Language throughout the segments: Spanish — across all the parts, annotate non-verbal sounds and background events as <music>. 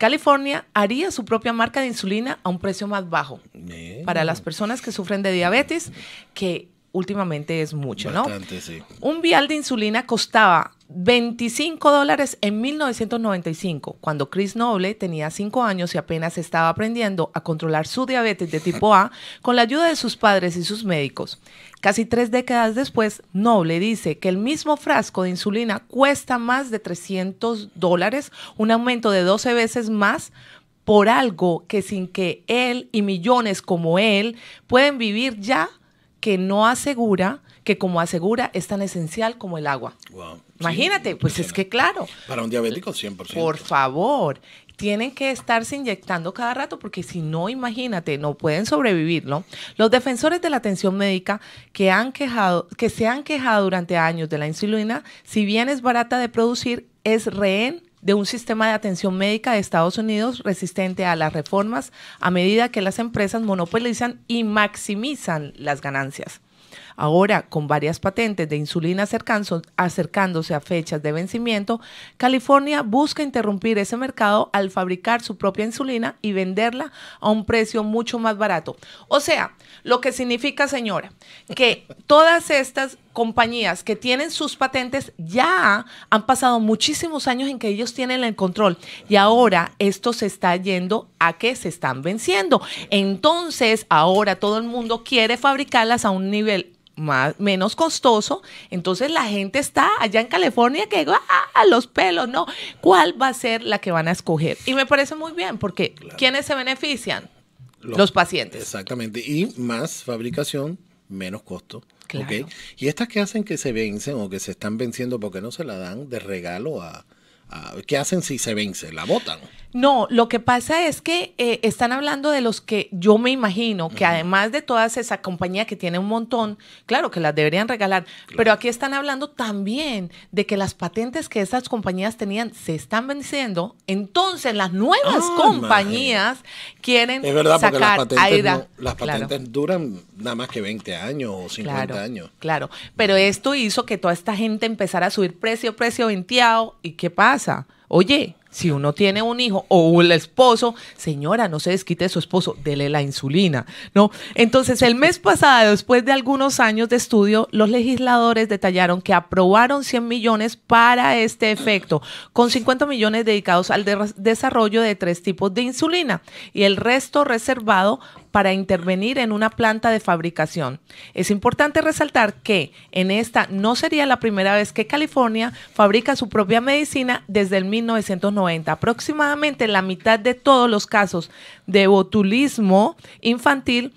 California haría su propia marca de insulina a un precio más bajo para las personas que sufren de diabetes, que últimamente es mucho, ¿no? Un vial de insulina costaba 25 dólares en 1995, cuando Chris Noble tenía 5 años y apenas estaba aprendiendo a controlar su diabetes de tipo A <laughs> con la ayuda de sus padres y sus médicos. Casi tres décadas después, Noble dice que el mismo frasco de insulina cuesta más de 300 dólares, un aumento de 12 veces más por algo que sin que él y millones como él pueden vivir ya que no asegura que como asegura es tan esencial como el agua. Imagínate, pues es que claro. Para un diabético 100%. Por favor, tienen que estarse inyectando cada rato porque si no, imagínate, no pueden sobrevivir, ¿no? Los defensores de la atención médica que, han quejado, que se han quejado durante años de la insulina, si bien es barata de producir, es rehén de un sistema de atención médica de Estados Unidos resistente a las reformas a medida que las empresas monopolizan y maximizan las ganancias. Ahora, con varias patentes de insulina acercándose a fechas de vencimiento, California busca interrumpir ese mercado al fabricar su propia insulina y venderla a un precio mucho más barato. O sea, lo que significa, señora, que todas estas compañías que tienen sus patentes ya han pasado muchísimos años en que ellos tienen el control y ahora esto se está yendo a que se están venciendo. Entonces, ahora todo el mundo quiere fabricarlas a un nivel más, menos costoso, entonces la gente está allá en California que a ah, los pelos, no, ¿cuál va a ser la que van a escoger? Y me parece muy bien porque quienes ¿quiénes se benefician? los pacientes. Exactamente, y más fabricación menos costo. Y estas que hacen que se vencen o que se están venciendo porque no se la dan de regalo a, ¿Qué hacen si se vence? La votan no, lo que pasa es que eh, están hablando de los que yo me imagino que además de todas esa compañía que tiene un montón, claro que las deberían regalar, pero aquí están hablando también de que las patentes que esas compañías tenían se están venciendo, entonces las nuevas ah, compañías quieren es verdad, sacar las patentes, las patentes duran nada más que 20 años o 50 años. Claro, pero esto hizo que toda esta gente empezara a subir precio, precio venteado, ¿y qué pasa? Oye, si uno tiene un hijo o un esposo, señora, no se desquite de su esposo, dele la insulina, ¿no? Entonces, el mes pasado, después de algunos años de estudio, los legisladores detallaron que aprobaron 100 millones para este efecto, con 50 millones dedicados al desarrollo de tres tipos de insulina y el resto reservado para intervenir en una planta de fabricación. Es importante resaltar que en esta no sería la primera vez que California fabrica su propia medicina desde el 1990 Aproximadamente la mitad de todos los casos de botulismo infantil,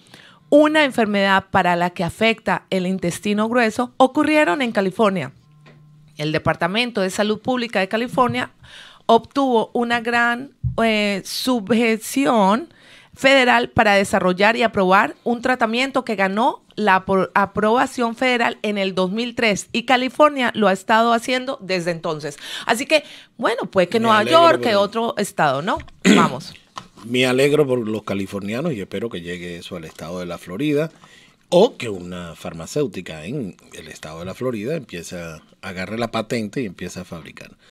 una enfermedad para la que afecta el intestino grueso, ocurrieron en California. El Departamento de Salud Pública de California obtuvo una gran subjeción eh, subvención federal para desarrollar y aprobar un tratamiento que ganó la aprobación federal en el 2003 y California lo ha estado haciendo desde entonces. Así que, bueno, puede que Nueva York, que otro estado, ¿no? <clears throat> Vamos. Me alegro por los californianos y espero que llegue eso al estado de la Florida o que una farmacéutica en el estado de la Florida empiece a agarre la patente y empiece a fabricar.